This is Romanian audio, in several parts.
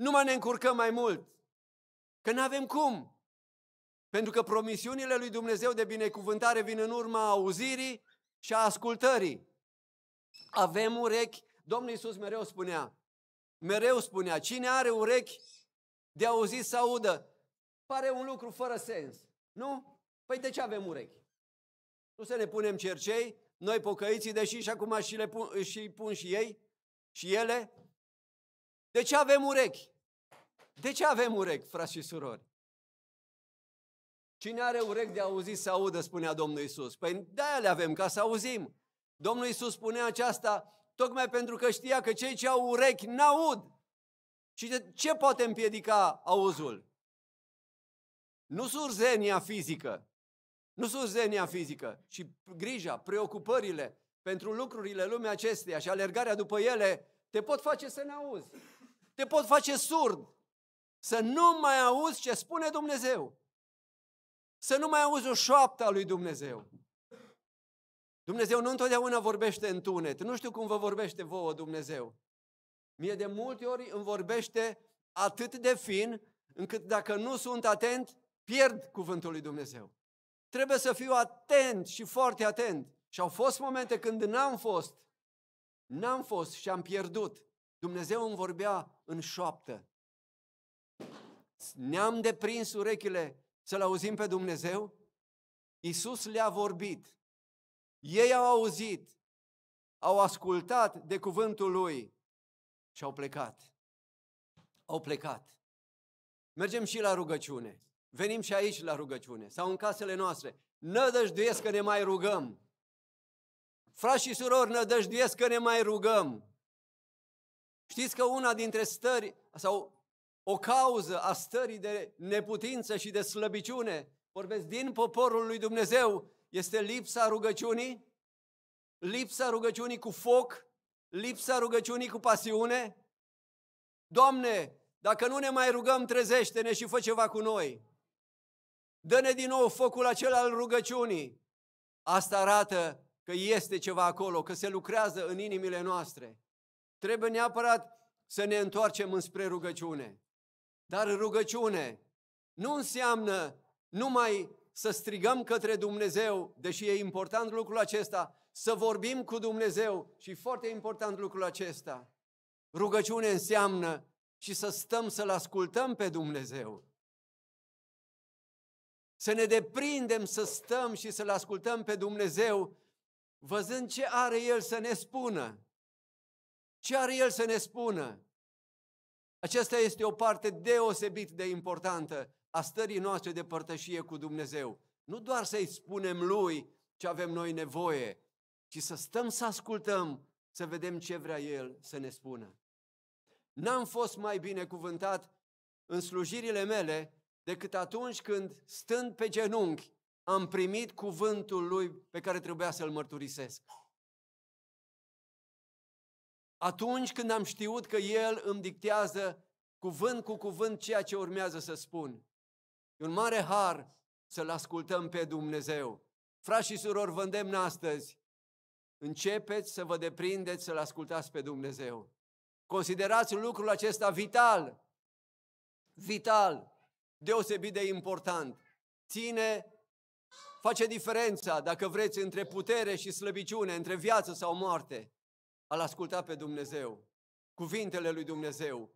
Nu mai ne încurcăm mai mult. Că nu avem cum. Pentru că promisiunile lui Dumnezeu de binecuvântare vin în urma auzirii și a ascultării. Avem urechi. Domnul Iisus mereu spunea, mereu spunea, cine are urechi de auzit să audă. Pare un lucru fără sens, nu? Păi de ce avem urechi? Nu să ne punem cercei, noi pocăiții, deși și acum și, le pun, și pun și ei și ele, de ce avem urechi? De ce avem urechi, frați și surori? Cine are urechi de auzit să audă, spunea Domnul Isus. Păi de-aia le avem, ca să auzim. Domnul Isus spunea aceasta tocmai pentru că știa că cei ce au urechi n-aud. Și de ce poate împiedica auzul? Nu surzenia fizică, nu surzenia fizică, ci grija, preocupările pentru lucrurile lumea acesteia și alergarea după ele te pot face să ne auzi te pot face surd. Să nu mai auzi ce spune Dumnezeu. Să nu mai auzi o șoaptă a lui Dumnezeu. Dumnezeu nu întotdeauna vorbește în tunet. Nu știu cum vă vorbește vouă Dumnezeu. Mie de multe ori îmi vorbește atât de fin, încât dacă nu sunt atent, pierd cuvântul lui Dumnezeu. Trebuie să fiu atent și foarte atent. Și au fost momente când n-am fost. N-am fost și am pierdut. Dumnezeu îmi vorbea în șoaptă. Ne-am deprins urechile să-L auzim pe Dumnezeu? Iisus le-a vorbit. Ei au auzit, au ascultat de cuvântul Lui și au plecat. Au plecat. Mergem și la rugăciune. Venim și aici la rugăciune sau în casele noastre. Nădăjduiesc că ne mai rugăm. Frați și surori, nădăjduiesc că ne mai rugăm. Știți că una dintre stări sau o cauză a stării de neputință și de slăbiciune, vorbesc din poporul lui Dumnezeu, este lipsa rugăciunii, lipsa rugăciunii cu foc, lipsa rugăciunii cu pasiune. Doamne, dacă nu ne mai rugăm, trezește-ne și fă ceva cu noi. Dă-ne din nou focul acela al rugăciunii. Asta arată că este ceva acolo, că se lucrează în inimile noastre. Trebuie neapărat să ne întoarcem înspre rugăciune. Dar rugăciune nu înseamnă numai să strigăm către Dumnezeu, deși e important lucrul acesta, să vorbim cu Dumnezeu și foarte important lucrul acesta. Rugăciune înseamnă și să stăm să-L ascultăm pe Dumnezeu. Să ne deprindem să stăm și să-L ascultăm pe Dumnezeu, văzând ce are El să ne spună. Ce are El să ne spună? Aceasta este o parte deosebit de importantă a stării noastre de părtășie cu Dumnezeu. Nu doar să-i spunem Lui ce avem noi nevoie, ci să stăm să ascultăm, să vedem ce vrea El să ne spună. N-am fost mai bine cuvântat în slujirile mele decât atunci când, stând pe genunchi, am primit cuvântul Lui pe care trebuia să-l mărturisesc. Atunci când am știut că El îmi dictează cuvânt cu cuvânt ceea ce urmează să spun. E un mare har să-L ascultăm pe Dumnezeu. Frați și surori, vă îndemn astăzi. Începeți să vă deprindeți să-L ascultați pe Dumnezeu. Considerați lucrul acesta vital, vital, deosebit de important. Ține, face diferența, dacă vreți, între putere și slăbiciune, între viață sau moarte a asculta pe Dumnezeu, cuvintele lui Dumnezeu.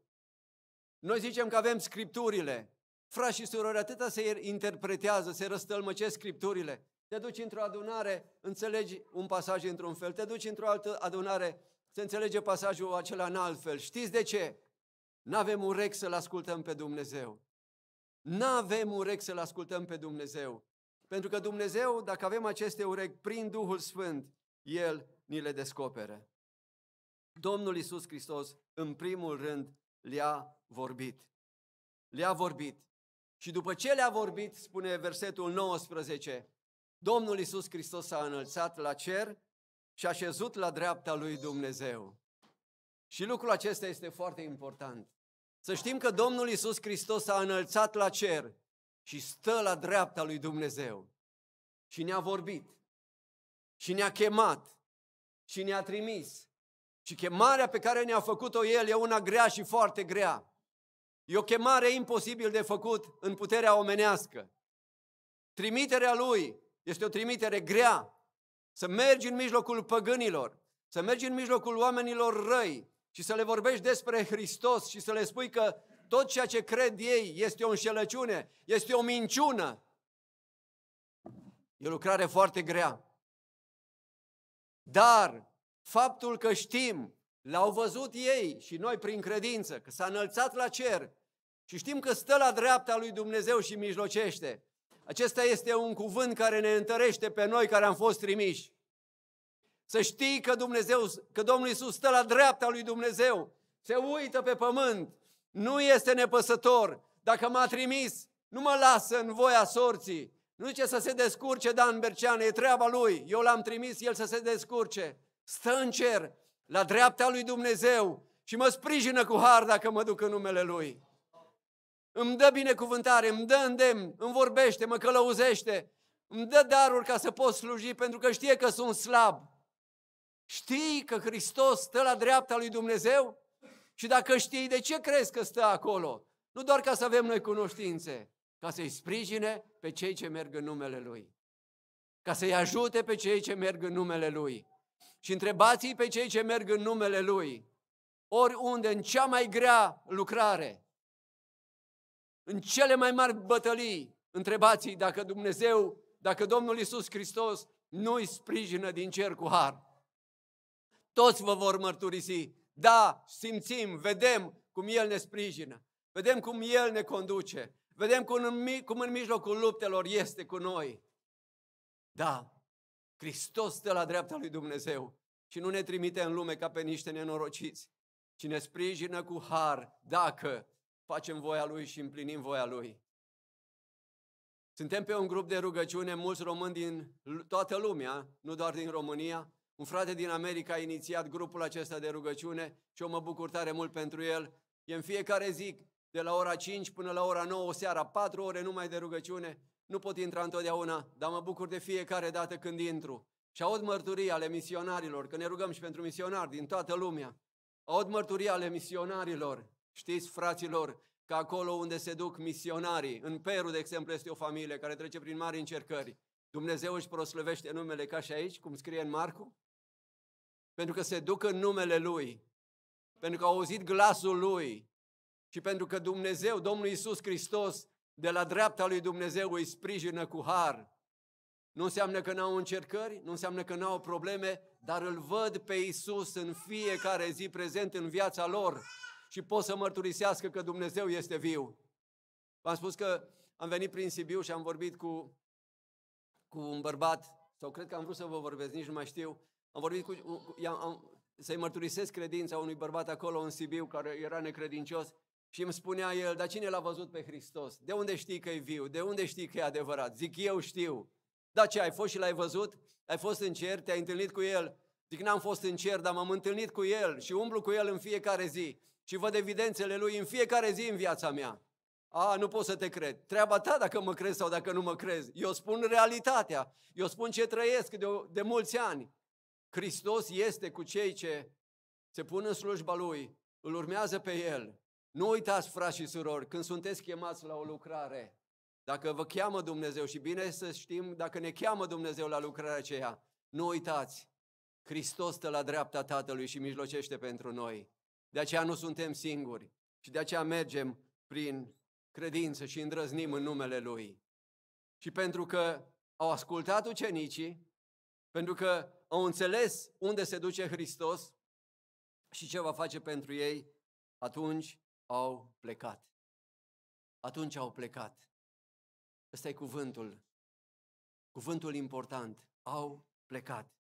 Noi zicem că avem scripturile. Frați și surori, atâta se interpretează, se răstălmăcesc scripturile. Te duci într-o adunare, înțelegi un pasaj într-un fel, te duci într-o altă adunare, se înțelege pasajul acela în alt fel. Știți de ce? N-avem urechi să-L ascultăm pe Dumnezeu. N-avem urechi să-L ascultăm pe Dumnezeu. Pentru că Dumnezeu, dacă avem aceste urechi prin Duhul Sfânt, El ni le descopere. Domnul Isus Hristos, în primul rând, le-a vorbit. Le-a vorbit. Și după ce le-a vorbit, spune versetul 19, Domnul Isus Hristos s-a înălțat la cer și a șezut la dreapta lui Dumnezeu. Și lucrul acesta este foarte important. Să știm că Domnul Isus Hristos s-a înălțat la cer și stă la dreapta lui Dumnezeu. Și ne-a vorbit, și ne-a chemat, și ne-a trimis, și chemarea pe care ne-a făcut-o El e una grea și foarte grea. E o chemare imposibil de făcut în puterea omenească. Trimiterea Lui este o trimitere grea. Să mergi în mijlocul păgânilor, să mergi în mijlocul oamenilor răi și să le vorbești despre Hristos și să le spui că tot ceea ce cred ei este o înșelăciune, este o minciună. E o lucrare foarte grea. Dar faptul că știm, l-au văzut ei și noi prin credință, că s-a înălțat la cer și știm că stă la dreapta lui Dumnezeu și mijlocește. Acesta este un cuvânt care ne întărește pe noi care am fost trimiși. Să știi că Dumnezeu, că Domnul Isus stă la dreapta lui Dumnezeu, se uită pe pământ, nu este nepăsător. Dacă m-a trimis, nu mă lasă în voia sorții. Nu zice să se descurce Dan Berceană, e treaba lui. Eu l-am trimis, el să se descurce stă în cer, la dreapta lui Dumnezeu și mă sprijină cu har dacă mă duc în numele Lui. Îmi dă binecuvântare, îmi dă îndemn, îmi vorbește, mă călăuzește, îmi dă daruri ca să pot sluji pentru că știe că sunt slab. Știi că Hristos stă la dreapta lui Dumnezeu? Și dacă știi, de ce crezi că stă acolo? Nu doar ca să avem noi cunoștințe, ca să-i sprijine pe cei ce merg în numele Lui, ca să-i ajute pe cei ce merg în numele Lui și întrebați pe cei ce merg în numele Lui, oriunde, în cea mai grea lucrare, în cele mai mari bătălii, întrebați dacă Dumnezeu, dacă Domnul Isus Hristos nu îi sprijină din cer cu har. Toți vă vor mărturisi, da, simțim, vedem cum El ne sprijină, vedem cum El ne conduce, vedem cum în, cum în mijlocul luptelor este cu noi. Da, Hristos stă la dreapta lui Dumnezeu și nu ne trimite în lume ca pe niște nenorociți, ci ne sprijină cu har dacă facem voia Lui și împlinim voia Lui. Suntem pe un grup de rugăciune, mulți români din toată lumea, nu doar din România. Un frate din America a inițiat grupul acesta de rugăciune și eu mă bucur tare mult pentru el. E în fiecare zi, de la ora 5 până la ora 9 seara, 4 ore numai de rugăciune nu pot intra întotdeauna, dar mă bucur de fiecare dată când intru. Și aud mărturii ale misionarilor, că ne rugăm și pentru misionari din toată lumea. Aud mărturii ale misionarilor. Știți, fraților, că acolo unde se duc misionarii, în Peru, de exemplu, este o familie care trece prin mari încercări. Dumnezeu își proslăvește numele ca și aici, cum scrie în Marcu? Pentru că se duc în numele Lui, pentru că au auzit glasul Lui și pentru că Dumnezeu, Domnul Isus Hristos, de la dreapta lui Dumnezeu îi sprijină cu har. Nu înseamnă că n-au încercări, nu înseamnă că n-au probleme, dar îl văd pe Isus în fiecare zi prezent în viața lor și pot să mărturisească că Dumnezeu este viu. V-am spus că am venit prin Sibiu și am vorbit cu, cu un bărbat, sau cred că am vrut să vă vorbesc, nici nu mai știu, am vorbit cu, cu am, să-i mărturisesc credința unui bărbat acolo în Sibiu care era necredincios și îmi spunea el, dar cine l-a văzut pe Hristos? De unde știi că e viu? De unde știi că e adevărat? Zic, eu știu. Da, ce, ai fost și l-ai văzut? Ai fost în cer? Te-ai întâlnit cu el? Zic, n-am fost în cer, dar m-am întâlnit cu el și umblu cu el în fiecare zi. Și văd evidențele lui în fiecare zi în viața mea. A, nu pot să te cred. Treaba ta dacă mă crezi sau dacă nu mă crezi. Eu spun realitatea. Eu spun ce trăiesc de, de mulți ani. Hristos este cu cei ce se pun în slujba Lui, îl urmează pe El nu uitați, frați și surori, când sunteți chemați la o lucrare, dacă vă cheamă Dumnezeu și bine să știm, dacă ne cheamă Dumnezeu la lucrarea aceea, nu uitați, Hristos stă la dreapta Tatălui și mijlocește pentru noi. De aceea nu suntem singuri și de aceea mergem prin credință și îndrăznim în numele Lui. Și pentru că au ascultat ucenicii, pentru că au înțeles unde se duce Hristos și ce va face pentru ei, atunci au plecat. Atunci au plecat. Ăsta e cuvântul. Cuvântul important. Au plecat.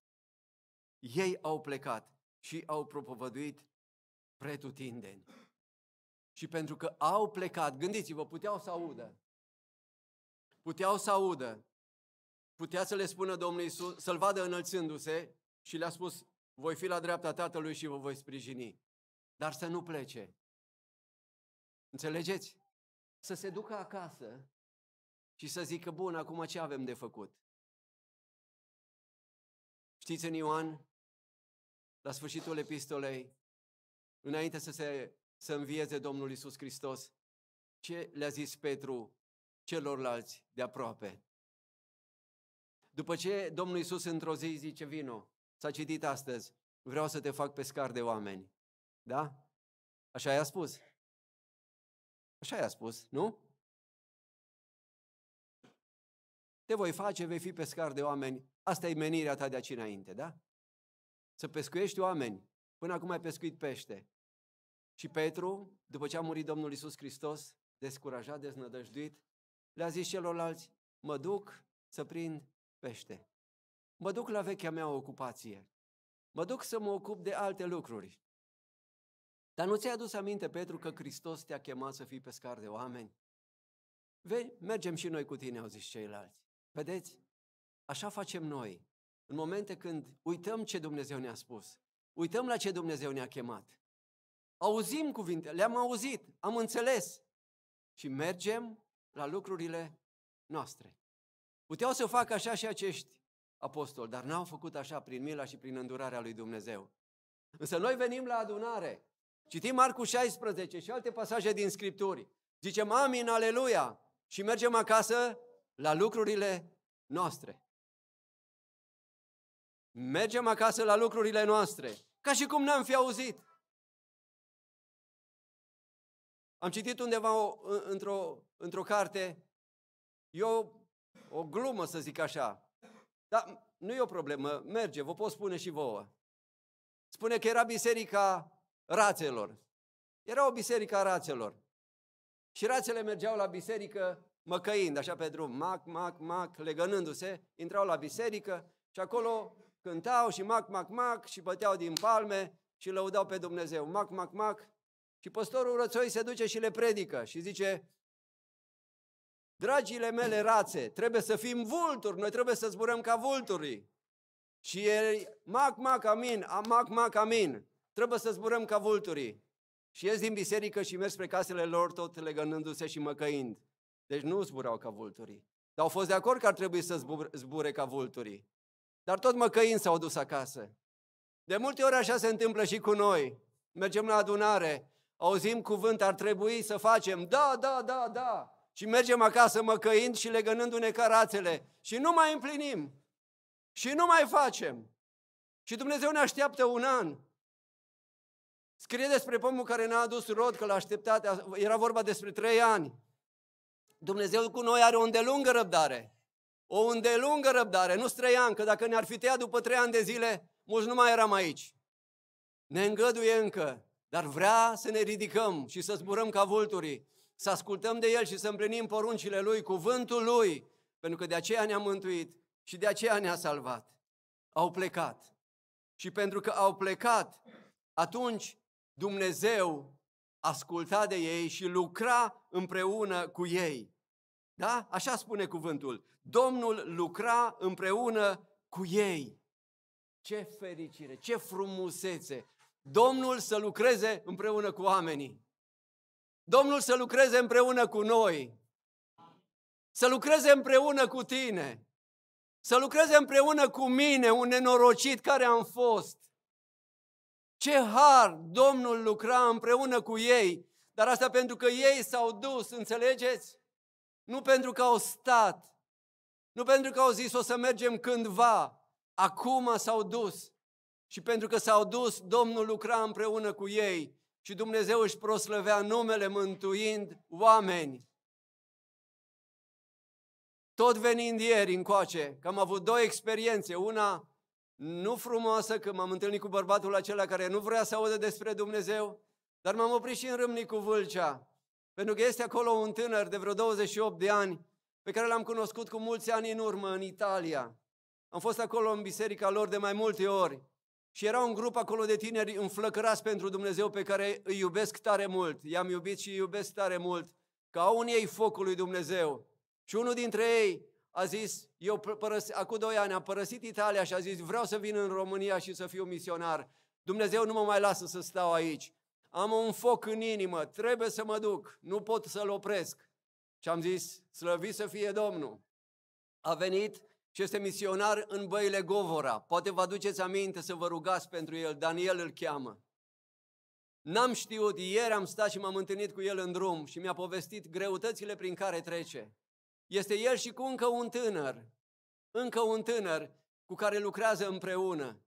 Ei au plecat și au propovăduit pretutindeni. Și pentru că au plecat, gândiți-vă, puteau să audă. Puteau să audă. Putea să le spună Domnul Isus, să-l vadă înălțându-se și le-a spus, voi fi la dreapta Tatălui și vă voi sprijini. Dar să nu plece. Înțelegeți? Să se ducă acasă și să zică, bun, acum ce avem de făcut? Știți în Ioan, la sfârșitul epistolei, înainte să se să învieze Domnul Isus Hristos, ce le-a zis Petru celorlalți de aproape? După ce Domnul Isus într-o zi zice, vino, s-a citit astăzi, vreau să te fac pescar de oameni. Da? Așa i-a spus. Așa i-a spus, nu? Te voi face, vei fi pescar de oameni. Asta e menirea ta de aici înainte, da? Să pescuiești oameni. Până acum ai pescuit pește. Și Petru, după ce a murit Domnul Isus Hristos, descurajat, deznădăjduit, le-a zis celorlalți, mă duc să prind pește. Mă duc la vechea mea ocupație. Mă duc să mă ocup de alte lucruri. Dar nu ți-ai adus aminte, Petru, că Hristos te-a chemat să fii pescar de oameni? Vei, mergem și noi cu tine, au zis ceilalți. Vedeți? Așa facem noi. În momente când uităm ce Dumnezeu ne-a spus, uităm la ce Dumnezeu ne-a chemat, auzim cuvinte. le-am auzit, am înțeles și mergem la lucrurile noastre. Puteau să facă așa și acești apostoli, dar n-au făcut așa prin mila și prin îndurarea lui Dumnezeu. Însă noi venim la adunare Citim Marcu 16 și alte pasaje din Scripturi. Zicem amin, aleluia și mergem acasă la lucrurile noastre. Mergem acasă la lucrurile noastre, ca și cum n-am fi auzit. Am citit undeva într-o, într-o carte, eu o glumă să zic așa, dar nu e o problemă, merge, vă pot spune și vouă. Spune că era biserica rațelor. Era o biserică a rațelor. Și rațele mergeau la biserică măcăind, așa pe drum, mac, mac, mac, legănându-se, intrau la biserică și acolo cântau și mac, mac, mac și băteau din palme și lăudau pe Dumnezeu, mac, mac, mac. Și păstorul Rățoi se duce și le predică și zice, dragile mele rațe, trebuie să fim vulturi, noi trebuie să zburăm ca vulturii. Și el, mac, mac, amin, mac, mac, amin. Trebuie să zburăm ca vulturii. Și ies din biserică și merg spre casele lor tot legănându-se și măcăind. Deci nu zburau ca vulturii. Dar au fost de acord că ar trebui să zbure, ca vulturii. Dar tot măcăind s-au dus acasă. De multe ori așa se întâmplă și cu noi. Mergem la adunare, auzim cuvânt, ar trebui să facem, da, da, da, da. Și mergem acasă măcăind și legănându-ne carațele și nu mai împlinim și nu mai facem. Și Dumnezeu ne așteaptă un an, Scrie despre pomul care n-a adus rod, că l-a așteptat, era vorba despre trei ani. Dumnezeu cu noi are o îndelungă răbdare. O îndelungă răbdare, nu trei ani, că dacă ne-ar fi tăiat după trei ani de zile, mulți nu mai eram aici. Ne îngăduie încă, dar vrea să ne ridicăm și să zburăm ca vulturii, să ascultăm de El și să împlinim poruncile Lui, cuvântul Lui, pentru că de aceea ne-a mântuit și de aceea ne-a salvat. Au plecat. Și pentru că au plecat, atunci Dumnezeu asculta de ei și lucra împreună cu ei. Da? Așa spune cuvântul. Domnul lucra împreună cu ei. Ce fericire, ce frumusețe! Domnul să lucreze împreună cu oamenii. Domnul să lucreze împreună cu noi. Să lucreze împreună cu tine. Să lucreze împreună cu mine, un nenorocit care am fost. Ce har Domnul lucra împreună cu ei, dar asta pentru că ei s-au dus, înțelegeți? Nu pentru că au stat, nu pentru că au zis o să mergem cândva, acum s-au dus. Și pentru că s-au dus, Domnul lucra împreună cu ei și Dumnezeu își proslăvea numele mântuind oameni. Tot venind ieri încoace, că am avut două experiențe, una nu frumoasă, că m-am întâlnit cu bărbatul acela care nu vrea să audă despre Dumnezeu, dar m-am oprit și în cu Vâlcea, pentru că este acolo un tânăr de vreo 28 de ani, pe care l-am cunoscut cu mulți ani în urmă în Italia. Am fost acolo în biserica lor de mai multe ori și era un grup acolo de tineri înflăcărați pentru Dumnezeu pe care îi iubesc tare mult. I-am iubit și îi iubesc tare mult, ca unii ei focul lui Dumnezeu. Și unul dintre ei a zis, eu părăs, acum doi ani am părăsit Italia și a zis, vreau să vin în România și să fiu misionar. Dumnezeu nu mă mai lasă să stau aici. Am un foc în inimă, trebuie să mă duc, nu pot să-l opresc. Și am zis, slăvit să fie Domnul. A venit și este misionar în băile Govora. Poate vă aduceți aminte să vă rugați pentru el, Daniel îl cheamă. N-am știut, ieri am stat și m-am întâlnit cu el în drum și mi-a povestit greutățile prin care trece. Este el și cu încă un tânăr, încă un tânăr cu care lucrează împreună.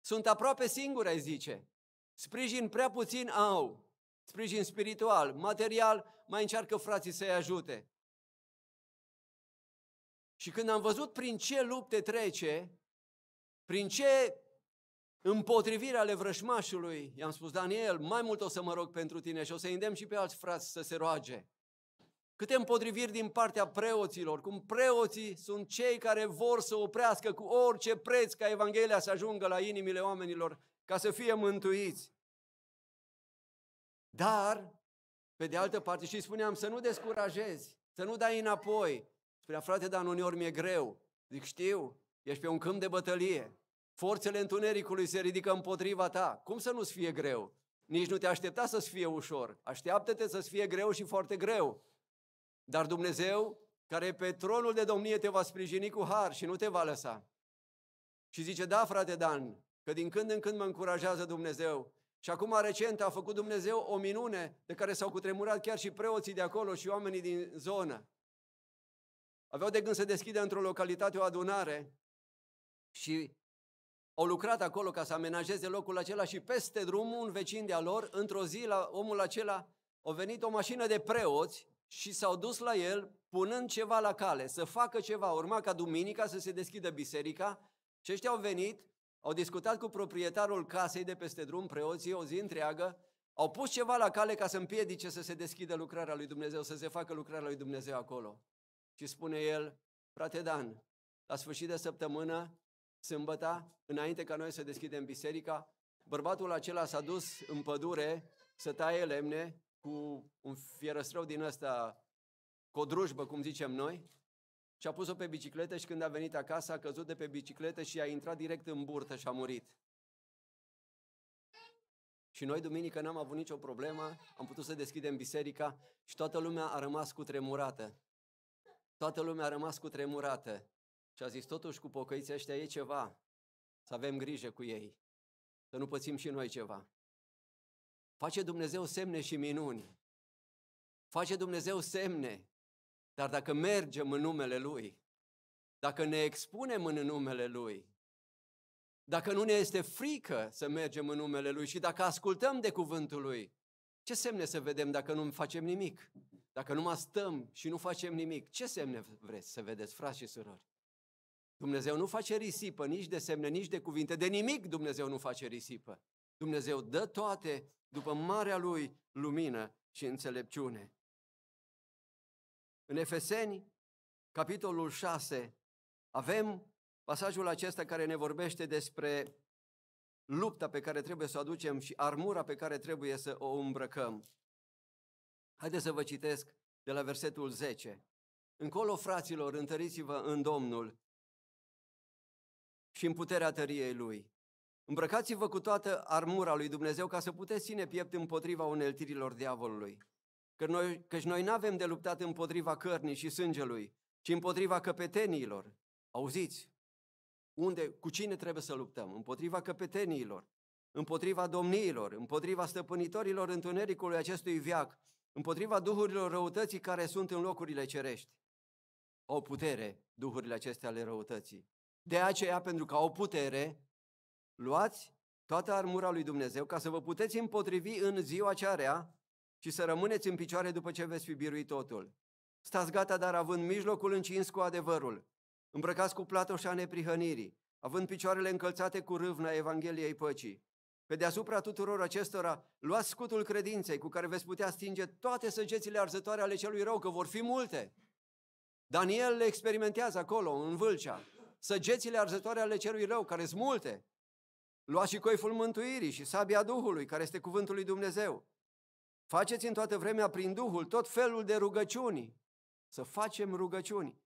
Sunt aproape singuri, ai zice. Sprijin prea puțin au. Sprijin spiritual, material, mai încearcă frații să-i ajute. Și când am văzut prin ce lupte trece, prin ce împotrivire ale vrășmașului, i-am spus, Daniel, mai mult o să mă rog pentru tine și o să îndemn și pe alți frați să se roage. Câte împotriviri din partea preoților, cum preoții sunt cei care vor să oprească cu orice preț ca Evanghelia să ajungă la inimile oamenilor ca să fie mântuiți. Dar, pe de altă parte, și spuneam să nu descurajezi, să nu dai înapoi. Spunea, frate, dar uneori mi-e greu. Zic, știu, ești pe un câmp de bătălie. Forțele întunericului se ridică împotriva ta. Cum să nu-ți fie greu? Nici nu te aștepta să-ți fie ușor. Așteaptă-te să-ți fie greu și foarte greu. Dar Dumnezeu, care pe tronul de domnie te va sprijini cu har și nu te va lăsa. Și zice, da, frate Dan, că din când în când mă încurajează Dumnezeu. Și acum recent a făcut Dumnezeu o minune de care s-au cutremurat chiar și preoții de acolo și oamenii din zonă. Aveau de gând să deschidă într-o localitate o adunare și au lucrat acolo ca să amenajeze locul acela și peste drumul un vecin de-a lor, într-o zi la omul acela a venit o mașină de preoți și s-au dus la el punând ceva la cale, să facă ceva. Urma ca duminica să se deschidă biserica și ăștia au venit, au discutat cu proprietarul casei de peste drum, preoții, o zi întreagă, au pus ceva la cale ca să împiedice să se deschidă lucrarea lui Dumnezeu, să se facă lucrarea lui Dumnezeu acolo. Și spune el, frate Dan, la sfârșit de săptămână, sâmbăta, înainte ca noi să deschidem biserica, bărbatul acela s-a dus în pădure să taie lemne cu un fierăstrău din ăsta, cu o drujbă, cum zicem noi, și a pus-o pe bicicletă și când a venit acasă a căzut de pe bicicletă și a intrat direct în burtă și a murit. Și noi duminică n-am avut nicio problemă, am putut să deschidem biserica și toată lumea a rămas cu tremurată. Toată lumea a rămas cu tremurată. Și a zis, totuși cu pocăiții ăștia e ceva, să avem grijă cu ei, să nu pățim și noi ceva. Face Dumnezeu semne și minuni. Face Dumnezeu semne. Dar dacă mergem în numele Lui, dacă ne expunem în numele Lui, dacă nu ne este frică să mergem în numele Lui și dacă ascultăm de cuvântul Lui, ce semne să vedem dacă nu facem nimic? Dacă nu mai stăm și nu facem nimic, ce semne vreți să vedeți, frați și surori? Dumnezeu nu face risipă nici de semne, nici de cuvinte, de nimic Dumnezeu nu face risipă. Dumnezeu dă toate după marea lui lumină și înțelepciune. În Efeseni, capitolul 6, avem pasajul acesta care ne vorbește despre lupta pe care trebuie să o aducem și armura pe care trebuie să o îmbrăcăm. Haideți să vă citesc de la versetul 10. Încolo, fraților, întăriți-vă în Domnul și în puterea tăriei Lui. Îmbrăcați-vă cu toată armura lui Dumnezeu ca să puteți ține piept împotriva uneltirilor diavolului. Că noi, căci noi nu avem de luptat împotriva cărnii și sângelui, ci împotriva căpeteniilor. Auziți? Unde, cu cine trebuie să luptăm? Împotriva căpeteniilor, împotriva domniilor, împotriva stăpânitorilor întunericului acestui viac, împotriva duhurilor răutății care sunt în locurile cerești. Au putere duhurile acestea ale răutății. De aceea, pentru că au putere, Luați toată armura lui Dumnezeu ca să vă puteți împotrivi în ziua cea rea și să rămâneți în picioare după ce veți fi biruit totul. Stați gata, dar având mijlocul încins cu adevărul, îmbrăcați cu platoșa neprihănirii, având picioarele încălțate cu râvna Evangheliei păcii. Pe deasupra tuturor acestora, luați scutul credinței cu care veți putea stinge toate săgețile arzătoare ale celui rău, că vor fi multe. Daniel le experimentează acolo, în vâlcea. Săgețile arzătoare ale celui rău, care sunt multe. Luați și coiful mântuirii și sabia Duhului, care este cuvântul lui Dumnezeu. Faceți în toată vremea prin Duhul tot felul de rugăciuni. Să facem rugăciuni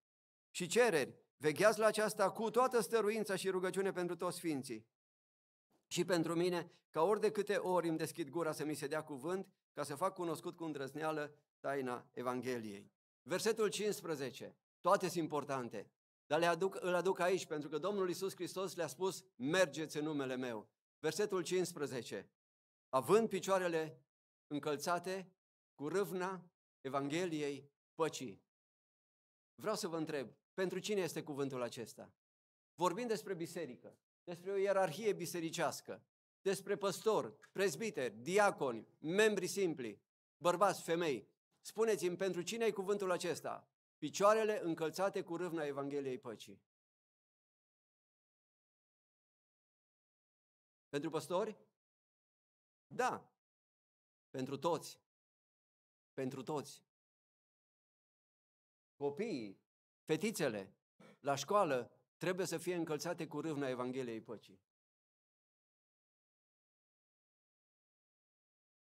și cereri. Vegheați la aceasta cu toată stăruința și rugăciune pentru toți sfinții. Și pentru mine, ca ori de câte ori îmi deschid gura să mi se dea cuvânt, ca să fac cunoscut cu îndrăzneală taina Evangheliei. Versetul 15. Toate sunt importante. Dar le aduc, îl aduc aici pentru că Domnul Isus Hristos le-a spus, mergeți în numele meu. Versetul 15. Având picioarele încălțate cu râvna Evangheliei păcii. Vreau să vă întreb, pentru cine este cuvântul acesta? Vorbim despre biserică, despre o ierarhie bisericească, despre păstori, prezbiteri, diaconi, membri simpli, bărbați, femei. Spuneți-mi, pentru cine e cuvântul acesta? picioarele încălțate cu râvna Evangheliei Păcii. Pentru păstori? Da. Pentru toți. Pentru toți. Copiii, fetițele, la școală, trebuie să fie încălțate cu râvna Evangheliei Păcii.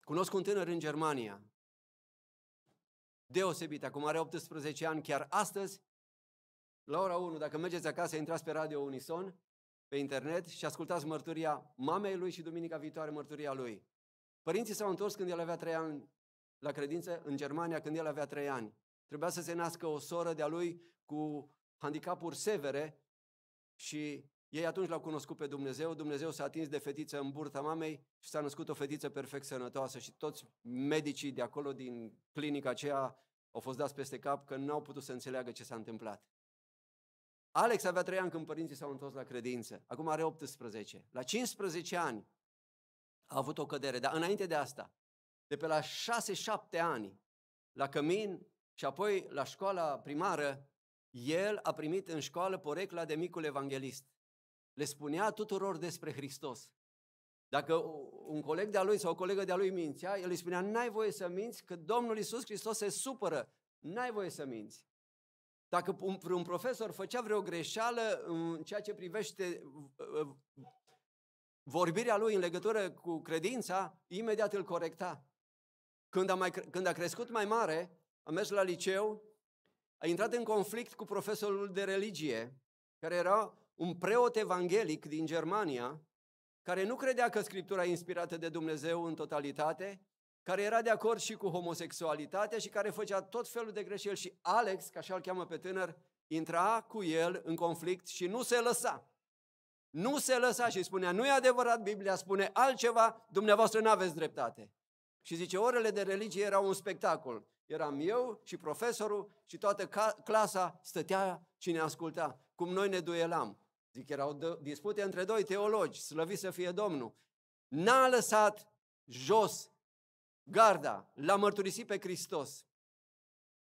Cunosc un tânăr în Germania deosebit. Acum are 18 ani, chiar astăzi, la ora 1, dacă mergeți acasă, intrați pe Radio Unison, pe internet și ascultați mărturia mamei lui și duminica viitoare mărturia lui. Părinții s-au întors când el avea 3 ani la credință, în Germania, când el avea 3 ani. Trebuia să se nască o soră de-a lui cu handicapuri severe și ei atunci l-au cunoscut pe Dumnezeu, Dumnezeu s-a atins de fetiță în burta mamei și s-a născut o fetiță perfect sănătoasă și toți medicii de acolo, din clinica aceea, au fost dați peste cap că nu au putut să înțeleagă ce s-a întâmplat. Alex avea trei ani când părinții s-au întors la credință. Acum are 18. La 15 ani a avut o cădere, dar înainte de asta, de pe la 6-7 ani, la cămin și apoi la școala primară, el a primit în școală porecla de micul evanghelist le spunea tuturor despre Hristos. Dacă un coleg de-a lui sau o colegă de-a lui mințea, el îi spunea, n-ai voie să minți, că Domnul Isus Hristos se supără, n-ai voie să minți. Dacă un, un profesor făcea vreo greșeală în ceea ce privește vorbirea lui în legătură cu credința, imediat îl corecta. Când a, mai, când a crescut mai mare, a mers la liceu, a intrat în conflict cu profesorul de religie care era un preot evanghelic din Germania, care nu credea că Scriptura e inspirată de Dumnezeu în totalitate, care era de acord și cu homosexualitatea și care făcea tot felul de greșeli și Alex, ca așa îl cheamă pe tânăr, intra cu el în conflict și nu se lăsa. Nu se lăsa și spunea, nu e adevărat, Biblia spune altceva, dumneavoastră nu aveți dreptate. Și zice, orele de religie erau un spectacol. Eram eu și profesorul și toată clasa stătea și ne asculta cum noi ne duelam. Zic, erau dispute între doi teologi, slăvit să fie Domnul. N-a lăsat jos garda, l-a mărturisit pe Hristos.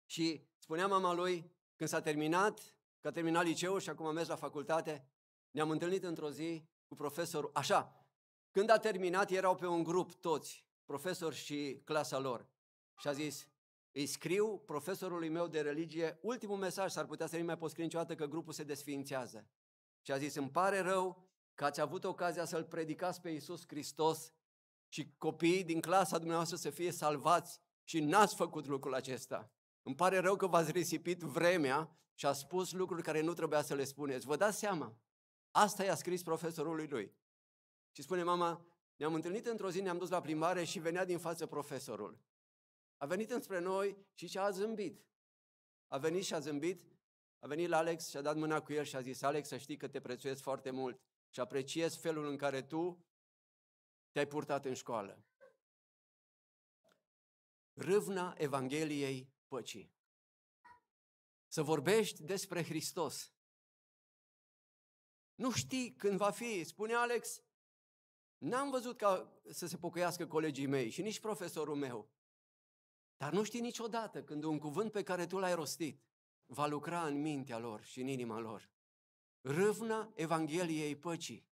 Și spunea mama lui, când s-a terminat, că a terminat liceul și acum a mers la facultate, ne-am întâlnit într-o zi cu profesorul, așa, când a terminat erau pe un grup toți, profesori și clasa lor. Și a zis, îi scriu profesorului meu de religie ultimul mesaj, s-ar putea să nu mai pot scrie niciodată că grupul se desfințează. Și a zis, îmi pare rău că ați avut ocazia să-L predicați pe Iisus Hristos și copiii din clasa dumneavoastră să fie salvați și n-ați făcut lucrul acesta. Îmi pare rău că v-ați risipit vremea și a spus lucruri care nu trebuia să le spuneți. Vă dați seama? Asta i-a scris profesorului lui. Și spune mama, ne-am întâlnit într-o zi, ne-am dus la plimbare și venea din față profesorul. A venit înspre noi și și-a zâmbit. A venit și a zâmbit, a venit la Alex și a dat mâna cu el și a zis, Alex, să știi că te prețuiesc foarte mult și apreciez felul în care tu te-ai purtat în școală. Râvna Evangheliei păcii. Să vorbești despre Hristos. Nu știi când va fi, spune Alex, n-am văzut ca să se pocăiască colegii mei și nici profesorul meu. Dar nu știi niciodată când un cuvânt pe care tu l-ai rostit va lucra în mintea lor și în inima lor. Râvna Evangheliei Păcii.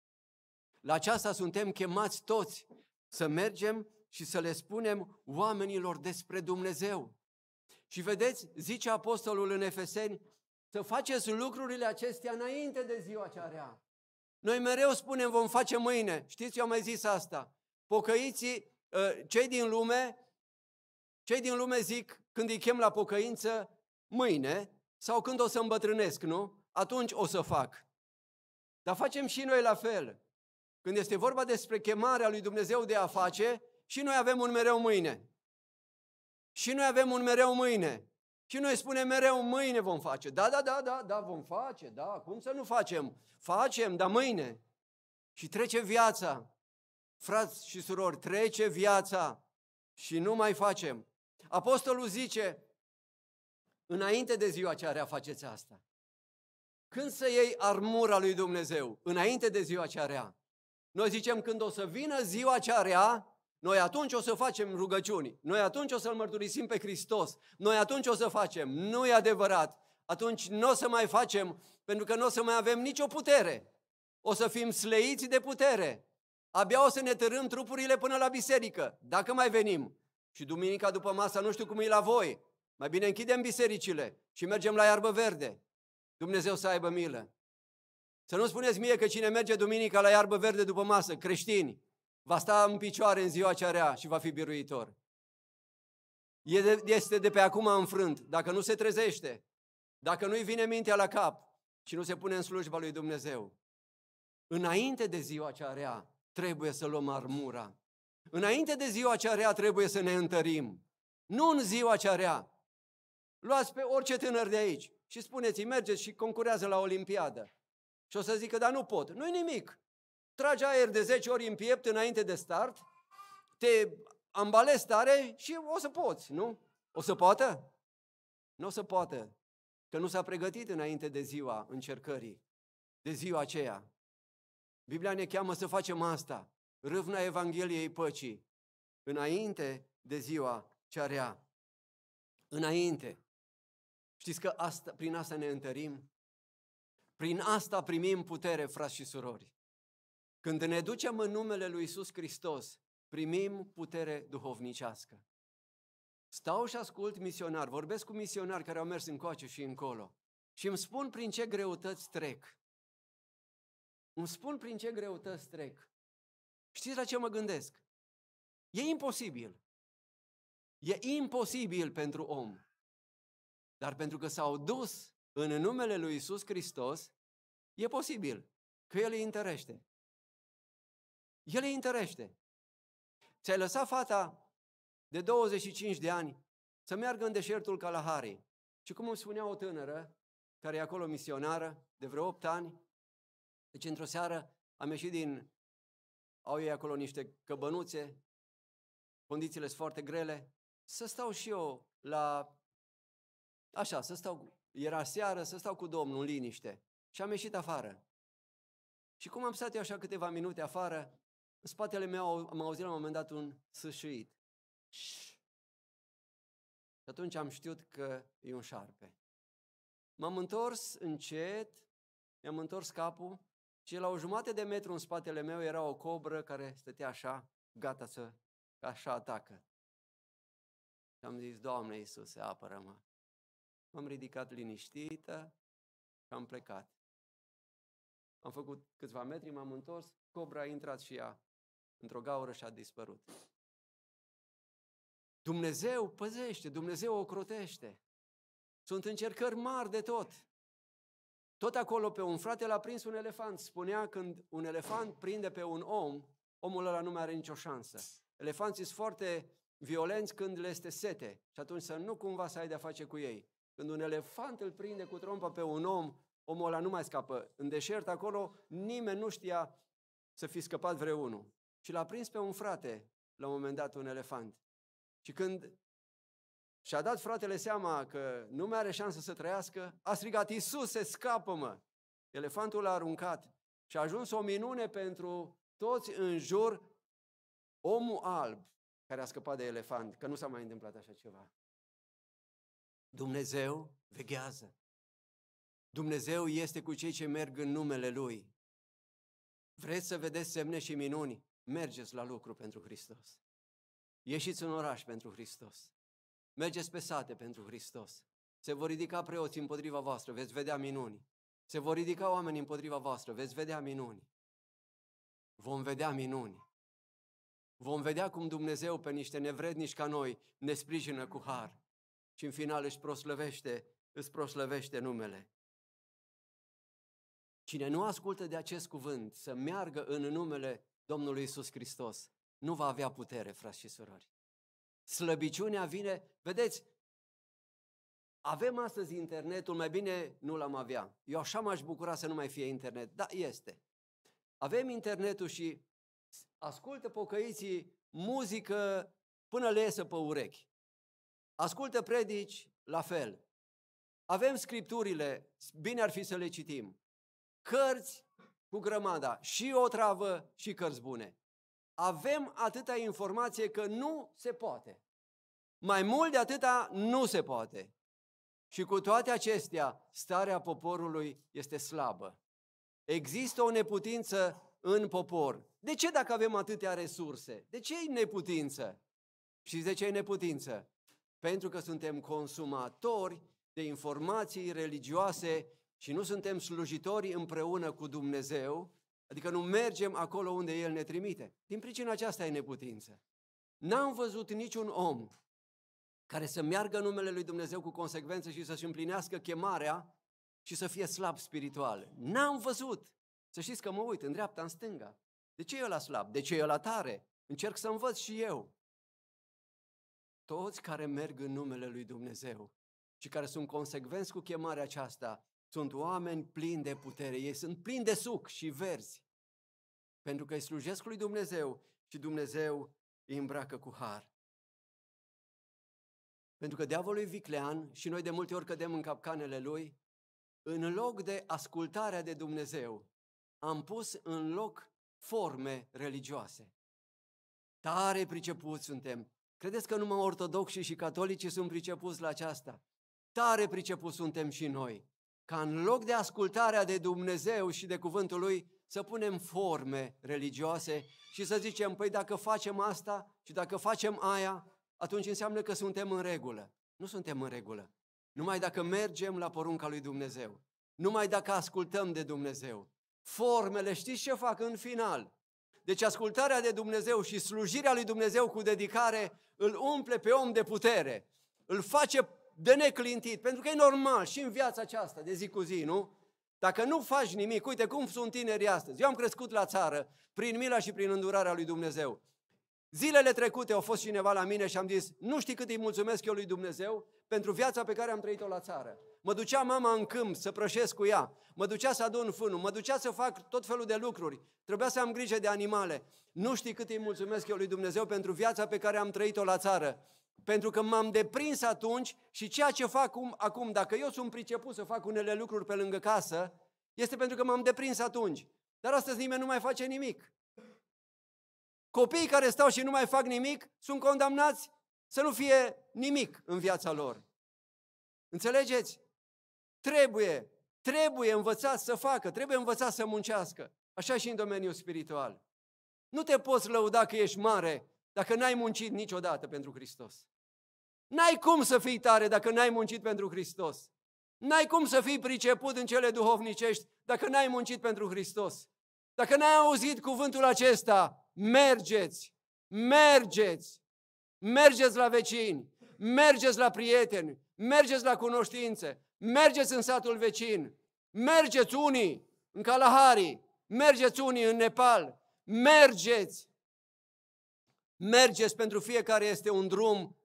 La aceasta suntem chemați toți să mergem și să le spunem oamenilor despre Dumnezeu. Și vedeți, zice apostolul în Efeseni, să faceți lucrurile acestea înainte de ziua cea rea. Noi mereu spunem vom face mâine. Știți, eu am mai zis asta. Pocăiții, ă, cei din lume cei din lume zic, când îi chem la pocăință, mâine, sau când o să îmbătrânesc, nu? Atunci o să fac. Dar facem și noi la fel. Când este vorba despre chemarea lui Dumnezeu de a face, și noi avem un mereu mâine. Și noi avem un mereu mâine. Și noi spunem mereu mâine vom face. Da, da, da, da, da, vom face, da, cum să nu facem? Facem, dar mâine. Și trece viața. Frați și surori, trece viața și nu mai facem. Apostolul zice, înainte de ziua aceea faceți asta. Când să iei armura lui Dumnezeu? Înainte de ziua cea rea. Noi zicem când o să vină ziua cea rea, noi atunci o să facem rugăciuni, noi atunci o să-L mărturisim pe Hristos, noi atunci o să facem, nu e adevărat, atunci nu o să mai facem, pentru că nu o să mai avem nicio putere. O să fim sleiți de putere. Abia o să ne tărâm trupurile până la biserică, dacă mai venim. Și duminica după masa, nu știu cum e la voi, mai bine închidem bisericile și mergem la iarbă verde. Dumnezeu să aibă milă. Să nu spuneți mie că cine merge duminica la iarbă verde după masă, creștini, va sta în picioare în ziua cea rea și va fi biruitor. Este de pe acum înfrânt, dacă nu se trezește, dacă nu-i vine mintea la cap și nu se pune în slujba lui Dumnezeu. Înainte de ziua cea rea, trebuie să luăm armura Înainte de ziua cea rea trebuie să ne întărim. Nu în ziua cea rea. Luați pe orice tânăr de aici și spuneți-i, mergeți și concurează la Olimpiadă. Și o să zică, dar nu pot. Nu-i nimic. Trage aer de 10 ori în piept înainte de start, te ambalezi tare și o să poți, nu? O să poată? Nu o să poată, că nu s-a pregătit înainte de ziua încercării, de ziua aceea. Biblia ne cheamă să facem asta, râvna Evangheliei păcii, înainte de ziua cea rea. Înainte. Știți că asta, prin asta ne întărim? Prin asta primim putere, frați și surori. Când ne ducem în numele lui Isus Hristos, primim putere duhovnicească. Stau și ascult misionari, vorbesc cu misionari care au mers încoace și încolo și îmi spun prin ce greutăți trec. Îmi spun prin ce greutăți trec. Știți la ce mă gândesc? E imposibil. E imposibil pentru om. Dar pentru că s-au dus în numele lui Isus Hristos, e posibil că El îi întărește. El îi întărește. Ți-ai lăsat fata de 25 de ani să meargă în deșertul Kalahari. Și cum îmi spunea o tânără, care e acolo misionară, de vreo 8 ani, deci într-o seară am ieșit din au ei acolo niște căbănuțe, condițiile sunt foarte grele, să stau și eu la... Așa, să stau, era seară, să stau cu Domnul în liniște. Și am ieșit afară. Și cum am stat eu așa câteva minute afară, în spatele meu am auzit la un moment dat un sâșuit. Și atunci am știut că e un șarpe. M-am întors încet, mi-am întors capul și la o jumătate de metru în spatele meu era o cobră care stătea așa, gata să așa atacă. Și am zis, Doamne Iisuse, apără-mă. M-am ridicat liniștită și am plecat. Am făcut câțiva metri, m-am întors, cobra a intrat și ea într-o gaură și a dispărut. Dumnezeu păzește, Dumnezeu crotește. Sunt încercări mari de tot. Tot acolo pe un frate l-a prins un elefant. Spunea când un elefant prinde pe un om, omul ăla nu mai are nicio șansă. Elefanții sunt foarte violenți când le este sete și atunci să nu cumva să ai de-a face cu ei. Când un elefant îl prinde cu trompa pe un om, omul ăla nu mai scapă. În deșert acolo nimeni nu știa să fi scăpat vreunul. Și l-a prins pe un frate, la un moment dat, un elefant. Și când și-a dat fratele seama că nu mai are șansă să trăiască, a strigat, se scapă-mă! Elefantul l-a aruncat și a ajuns o minune pentru toți în jur, omul alb care a scăpat de elefant, că nu s-a mai întâmplat așa ceva. Dumnezeu veghează. Dumnezeu este cu cei ce merg în numele Lui. Vreți să vedeți semne și minuni? Mergeți la lucru pentru Hristos. Ieșiți în oraș pentru Hristos. Mergeți pe sate pentru Hristos. Se vor ridica preoți împotriva voastră, veți vedea minuni. Se vor ridica oameni împotriva voastră, veți vedea minuni. Vom vedea minuni. Vom vedea cum Dumnezeu pe niște nevrednici ca noi ne sprijină cu har și în final își proslăvește, își proslăvește numele. Cine nu ascultă de acest cuvânt să meargă în numele Domnului Isus Hristos, nu va avea putere, frați și surori. Slăbiciunea vine, vedeți, avem astăzi internetul, mai bine nu l-am avea. Eu așa m-aș bucura să nu mai fie internet. dar este. Avem internetul și ascultă pocăiții muzică până le iesă pe urechi. Ascultă predici la fel. Avem scripturile, bine ar fi să le citim. Cărți cu grămada, și o travă și cărți bune avem atâta informație că nu se poate. Mai mult de atâta nu se poate. Și cu toate acestea, starea poporului este slabă. Există o neputință în popor. De ce dacă avem atâtea resurse? De ce e neputință? Și de ce e neputință? Pentru că suntem consumatori de informații religioase și nu suntem slujitori împreună cu Dumnezeu, Adică nu mergem acolo unde El ne trimite. Din pricina aceasta e neputință. N-am văzut niciun om care să meargă numele lui Dumnezeu cu consecvență și să-și împlinească chemarea și să fie slab spiritual. N-am văzut! Să știți că mă uit în dreapta, în stânga. De ce e la slab? De ce e la tare? Încerc să învăț și eu. Toți care merg în numele lui Dumnezeu și care sunt consecvenți cu chemarea aceasta, sunt oameni plini de putere, ei sunt plini de suc și verzi, pentru că îi slujesc lui Dumnezeu și Dumnezeu îi îmbracă cu har. Pentru că diavolul e viclean și noi de multe ori cădem în capcanele lui, în loc de ascultarea de Dumnezeu, am pus în loc forme religioase. Tare pricepuți suntem. Credeți că numai ortodoxii și catolicii sunt pricepuți la aceasta? Tare pricepuți suntem și noi ca în loc de ascultarea de Dumnezeu și de cuvântul Lui, să punem forme religioase și să zicem, păi dacă facem asta și dacă facem aia, atunci înseamnă că suntem în regulă. Nu suntem în regulă. Numai dacă mergem la porunca lui Dumnezeu. Numai dacă ascultăm de Dumnezeu. Formele, știți ce fac în final? Deci ascultarea de Dumnezeu și slujirea lui Dumnezeu cu dedicare îl umple pe om de putere. Îl face de neclintit, pentru că e normal și în viața aceasta de zi cu zi, nu? Dacă nu faci nimic, uite cum sunt tinerii astăzi. Eu am crescut la țară prin mila și prin îndurarea lui Dumnezeu. Zilele trecute au fost cineva la mine și am zis, nu știi cât îi mulțumesc eu lui Dumnezeu pentru viața pe care am trăit-o la țară. Mă ducea mama în câmp să prășesc cu ea, mă ducea să adun fânul, mă ducea să fac tot felul de lucruri, trebuia să am grijă de animale. Nu știi cât îi mulțumesc eu lui Dumnezeu pentru viața pe care am trăit-o la țară pentru că m-am deprins atunci și ceea ce fac acum, dacă eu sunt priceput să fac unele lucruri pe lângă casă, este pentru că m-am deprins atunci. Dar astăzi nimeni nu mai face nimic. Copiii care stau și nu mai fac nimic sunt condamnați să nu fie nimic în viața lor. Înțelegeți? Trebuie, trebuie învățați să facă, trebuie învățați să muncească. Așa și în domeniul spiritual. Nu te poți lăuda că ești mare dacă n-ai muncit niciodată pentru Hristos. N-ai cum să fii tare dacă n-ai muncit pentru Hristos. N-ai cum să fii priceput în cele duhovnicești dacă n-ai muncit pentru Hristos. Dacă n-ai auzit cuvântul acesta, mergeți, mergeți, mergeți la vecini, mergeți la prieteni, mergeți la cunoștințe, mergeți în satul vecin, mergeți unii în Kalahari, mergeți unii în Nepal, mergeți, Mergeți, pentru fiecare este un drum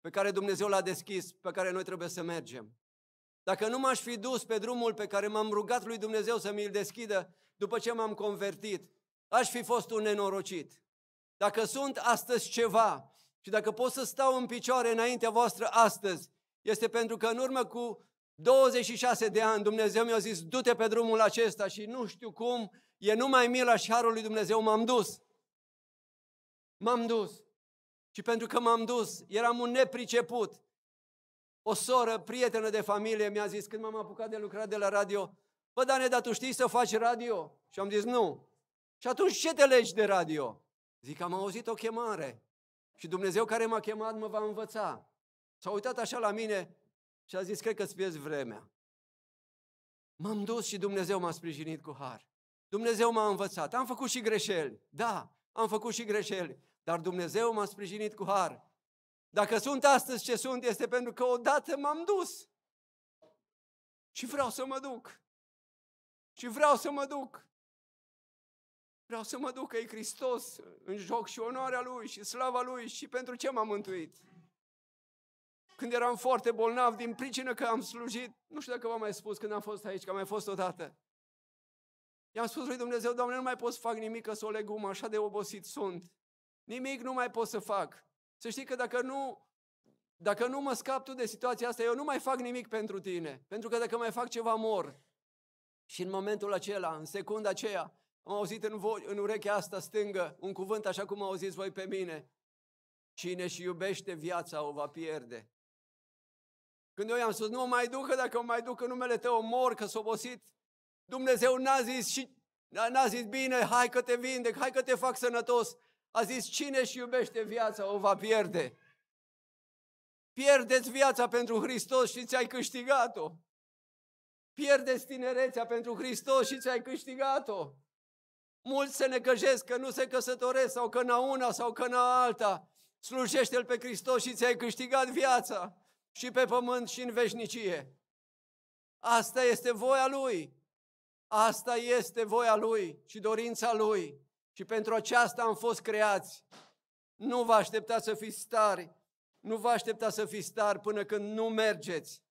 pe care Dumnezeu l-a deschis, pe care noi trebuie să mergem. Dacă nu m-aș fi dus pe drumul pe care m-am rugat lui Dumnezeu să mi-l deschidă după ce m-am convertit, aș fi fost un nenorocit. Dacă sunt astăzi ceva și dacă pot să stau în picioare înaintea voastră astăzi, este pentru că în urmă cu 26 de ani Dumnezeu mi-a zis, du-te pe drumul acesta și nu știu cum, e numai mila și harul lui Dumnezeu m-am dus. M-am dus. Și pentru că m-am dus, eram un nepriceput. O soră, prietenă de familie, mi-a zis când m-am apucat de lucrat de la radio, bă, Dane, dar tu știi să faci radio? Și am zis, nu. Și atunci ce te legi de radio? Zic, am auzit o chemare și Dumnezeu care m-a chemat mă va învăța. S-a uitat așa la mine și a zis, cred că-ți pierzi vremea. M-am dus și Dumnezeu m-a sprijinit cu har. Dumnezeu m-a învățat. Am făcut și greșeli. Da, am făcut și greșeli. Dar Dumnezeu m-a sprijinit cu har. Dacă sunt astăzi ce sunt, este pentru că odată m-am dus. Și vreau să mă duc. Și vreau să mă duc. Vreau să mă duc, că e Hristos în joc și onoarea Lui și slava Lui și pentru ce m-am mântuit. Când eram foarte bolnav, din pricină că am slujit, nu știu dacă v-am mai spus când am fost aici, că am mai fost odată. I-am spus lui Dumnezeu, Doamne, nu mai pot să fac nimic, că să o legum, așa de obosit sunt. Nimic nu mai pot să fac. Să știi că dacă nu, dacă nu mă scap tu de situația asta, eu nu mai fac nimic pentru tine. Pentru că dacă mai fac ceva, mor. Și în momentul acela, în secunda aceea, am auzit în, vo- în urechea asta stângă un cuvânt așa cum auziți voi pe mine. Cine și iubește viața o va pierde. Când eu i-am spus, nu mai ducă, dacă o mai duc în numele tău, mor, că s-a obosit. Dumnezeu n-a zis și n-a zis bine, hai că te vindec, hai că te fac sănătos. A zis, cine își iubește viața o va pierde. Pierdeți viața pentru Hristos și ți-ai câștigat-o. Pierdeți tinerețea pentru Hristos și ți-ai câștigat-o. Mulți se necăjesc că nu se căsătoresc sau că n una sau că n alta. Slujește-L pe Hristos și ți-ai câștigat viața și pe pământ și în veșnicie. Asta este voia Lui. Asta este voia Lui și dorința Lui. Și pentru aceasta am fost creați. Nu vă așteptați să fiți stari, nu vă așteptați să fiți stari până când nu mergeți.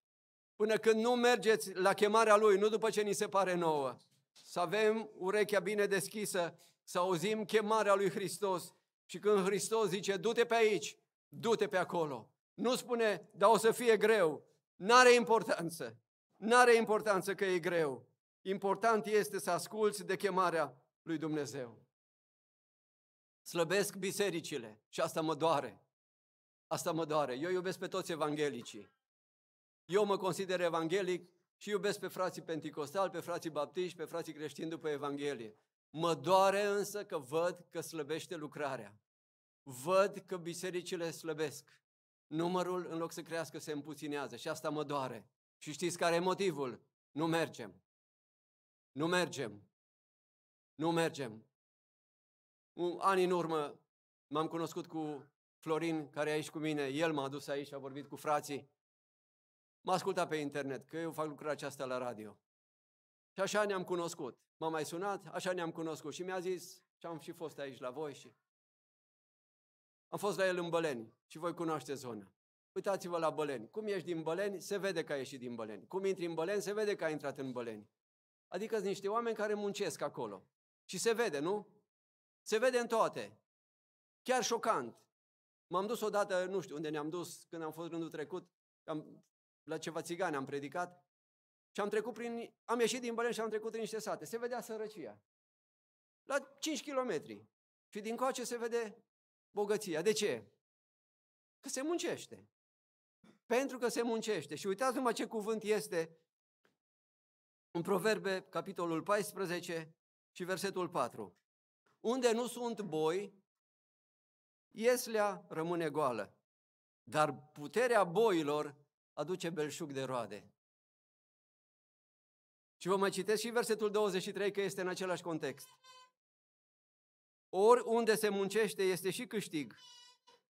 Până când nu mergeți la chemarea Lui, nu după ce ni se pare nouă. Să avem urechea bine deschisă, să auzim chemarea Lui Hristos. Și când Hristos zice, du-te pe aici, du-te pe acolo. Nu spune, dar o să fie greu. N-are importanță. N-are importanță că e greu. Important este să asculți de chemarea lui Dumnezeu slăbesc bisericile și asta mă doare. Asta mă doare. Eu iubesc pe toți evanghelicii. Eu mă consider evanghelic și iubesc pe frații penticostali, pe frații baptiști, pe frații creștini după Evanghelie. Mă doare însă că văd că slăbește lucrarea. Văd că bisericile slăbesc. Numărul, în loc să crească, se împuținează și asta mă doare. Și știți care e motivul? Nu mergem. Nu mergem. Nu mergem ani în urmă m-am cunoscut cu Florin, care e aici cu mine, el m-a adus aici, a vorbit cu frații. M-a ascultat pe internet, că eu fac lucrurile aceasta la radio. Și așa ne-am cunoscut. M-a mai sunat, așa ne-am cunoscut. Și mi-a zis, și am și fost aici la voi și... Am fost la el în Băleni și voi cunoaște zona. Uitați-vă la Băleni. Cum ești din Băleni, se vede că ai ieșit din Băleni. Cum intri în Băleni, se vede că ai intrat în Băleni. Adică sunt niște oameni care muncesc acolo. Și se vede, nu? Se vede în toate. Chiar șocant. M-am dus odată, nu știu unde ne-am dus, când am fost rândul trecut, am, la ceva țigani am predicat și am trecut prin, am ieșit din Bălen și am trecut prin niște sate. Se vedea sărăcia. La 5 kilometri. Și din coace se vede bogăția. De ce? Că se muncește. Pentru că se muncește. Și uitați numai ce cuvânt este în Proverbe, capitolul 14 și versetul 4. Unde nu sunt boi, ieslea rămâne goală. Dar puterea boilor aduce belșug de roade. Și vă mai citesc și versetul 23 că este în același context. Oriunde se muncește este și câștig,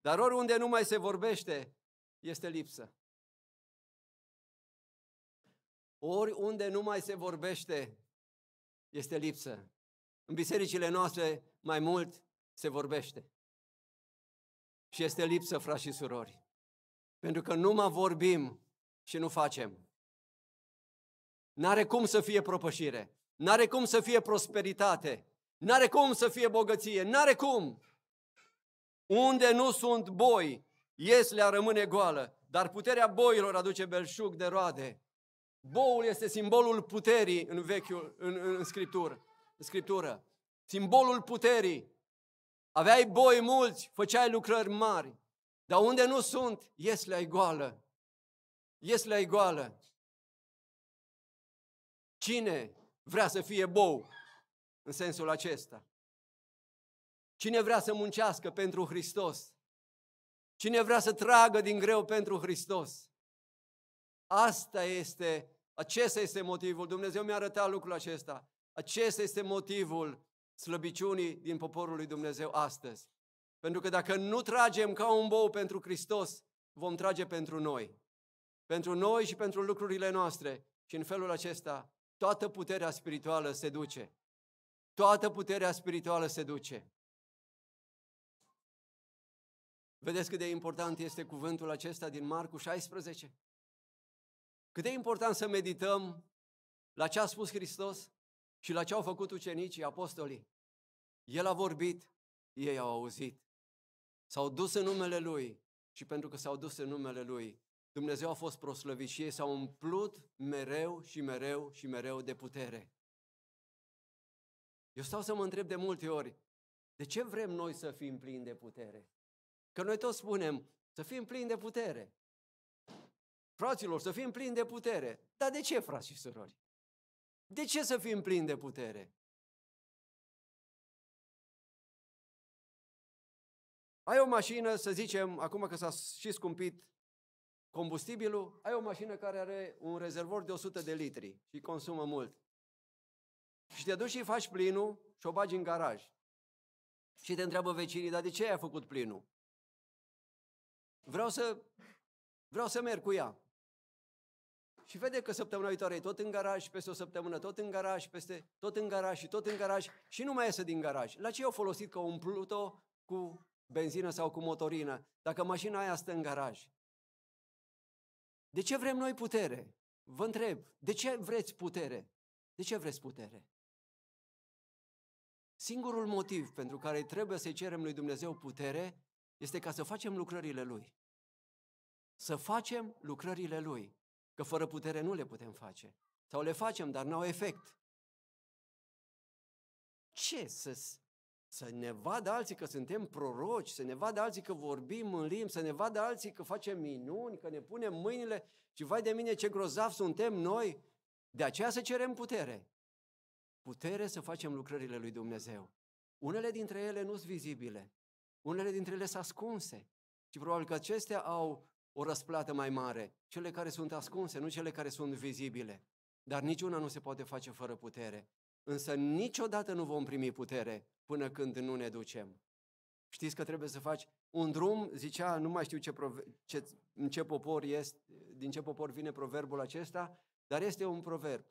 dar oriunde nu mai se vorbește este lipsă. Oriunde nu mai se vorbește este lipsă. În bisericile noastre mai mult se vorbește. Și este lipsă, frați și surori. Pentru că numai vorbim și nu facem. N-are cum să fie propășire, n-are cum să fie prosperitate, n-are cum să fie bogăție, n-are cum. Unde nu sunt boi, ieslea rămâne goală, dar puterea boilor aduce belșug de roade. Boul este simbolul puterii în, vechiul, în, în, în Scriptură în Scriptură. Simbolul puterii. Aveai boi mulți, făceai lucrări mari. Dar unde nu sunt, ies la goală. Ies la goală. Cine vrea să fie bou în sensul acesta? Cine vrea să muncească pentru Hristos? Cine vrea să tragă din greu pentru Hristos? Asta este, acesta este motivul. Dumnezeu mi-a arătat lucrul acesta. Acesta este motivul slăbiciunii din poporul lui Dumnezeu astăzi. Pentru că dacă nu tragem ca un bou pentru Hristos, vom trage pentru noi. Pentru noi și pentru lucrurile noastre. Și în felul acesta, toată puterea spirituală se duce. Toată puterea spirituală se duce. Vedeți cât de important este cuvântul acesta din Marcu 16? Cât de important să medităm la ce a spus Hristos? Și la ce au făcut ucenicii, apostolii? El a vorbit, ei au auzit. S-au dus în numele Lui și pentru că s-au dus în numele Lui, Dumnezeu a fost proslăvit și ei s-au umplut mereu și mereu și mereu de putere. Eu stau să mă întreb de multe ori, de ce vrem noi să fim plini de putere? Că noi toți spunem, să fim plini de putere. Fraților, să fim plini de putere. Dar de ce, frați și surori? De ce să fim plini de putere? Ai o mașină, să zicem, acum că s-a și scumpit combustibilul, ai o mașină care are un rezervor de 100 de litri și consumă mult. Și te duci și faci plinul și o bagi în garaj. Și te întreabă vecinii, dar de ce ai făcut plinul? Vreau să, vreau să merg cu ea și vede că săptămâna viitoare e tot în garaj, peste o săptămână tot în garaj, peste tot în garaj și tot în garaj și nu mai iese din garaj. La ce au folosit că o umplut-o cu benzină sau cu motorină, dacă mașina aia stă în garaj? De ce vrem noi putere? Vă întreb, de ce vreți putere? De ce vreți putere? Singurul motiv pentru care trebuie să-i cerem lui Dumnezeu putere este ca să facem lucrările Lui. Să facem lucrările Lui. Că fără putere nu le putem face. Sau le facem, dar n-au efect. Ce să, să ne vadă alții că suntem proroci, să ne vadă alții că vorbim în limbi, să ne vadă alții că facem minuni, că ne punem mâinile și vai de mine ce grozav suntem noi. De aceea să cerem putere. Putere să facem lucrările lui Dumnezeu. Unele dintre ele nu sunt vizibile, unele dintre ele sunt ascunse și probabil că acestea au o răsplată mai mare, cele care sunt ascunse, nu cele care sunt vizibile. Dar niciuna nu se poate face fără putere. Însă niciodată nu vom primi putere până când nu ne ducem. Știți că trebuie să faci un drum, zicea, nu mai știu ce, ce, ce popor este, din ce popor vine proverbul acesta, dar este un proverb.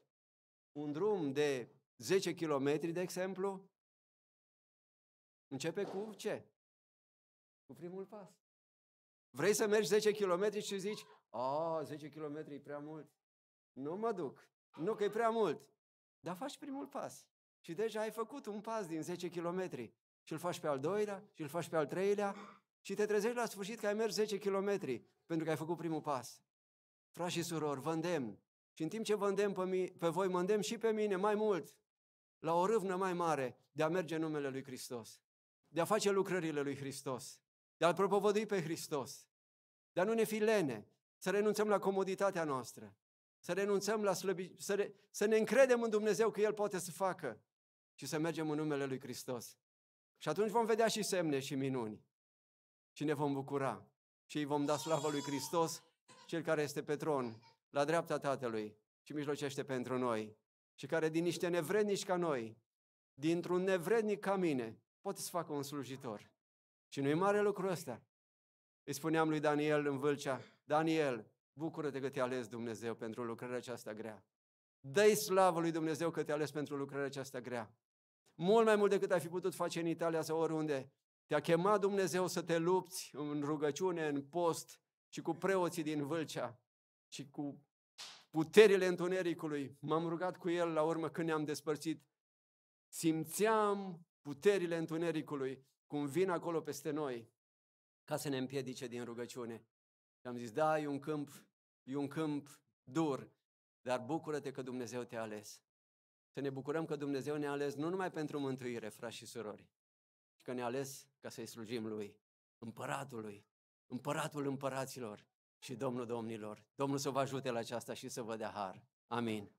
Un drum de 10 km, de exemplu, începe cu ce? Cu primul pas. Vrei să mergi 10 km și zici, a, 10 km e prea mult. Nu mă duc. Nu că e prea mult. Dar faci primul pas. Și deja ai făcut un pas din 10 km. Și îl faci pe al doilea, și îl faci pe al treilea, și te trezești la sfârșit că ai mers 10 km pentru că ai făcut primul pas. Frați și surori, vă îndemn. Și în timp ce vă îndemn pe, mi- pe voi, mă îndemn și pe mine mai mult la o râvnă mai mare de a merge în numele Lui Hristos, de a face lucrările Lui Hristos, de a-L propovădui pe Hristos, de a nu ne fi lene, să renunțăm la comoditatea noastră, să renunțăm la slăbi, să, re, să ne încredem în Dumnezeu că El poate să facă și să mergem în numele Lui Hristos. Și atunci vom vedea și semne și minuni și ne vom bucura și îi vom da slavă Lui Hristos, Cel care este pe tron, la dreapta Tatălui și mijlocește pentru noi și care din niște nevrednici ca noi, dintr-un nevrednic ca mine, poate să facă un slujitor. Și nu e mare lucru ăsta. Îi spuneam lui Daniel în Vâlcea, Daniel, bucură-te că te-a ales Dumnezeu pentru lucrarea aceasta grea. Dă-i slavă lui Dumnezeu că te-a ales pentru lucrarea aceasta grea. Mult mai mult decât ai fi putut face în Italia sau oriunde. Te-a chemat Dumnezeu să te lupți în rugăciune, în post și cu preoții din Vâlcea și cu puterile întunericului. M-am rugat cu el la urmă când ne-am despărțit. Simțeam puterile întunericului cum vin acolo peste noi ca să ne împiedice din rugăciune. Și am zis, da, e un câmp, e un câmp dur, dar bucură-te că Dumnezeu te-a ales. Să ne bucurăm că Dumnezeu ne-a ales nu numai pentru mântuire, frați și surori, ci că ne-a ales ca să-i slujim Lui, Împăratului, Împăratul Împăraților și Domnul Domnilor. Domnul să vă ajute la aceasta și să vă dea har. Amin.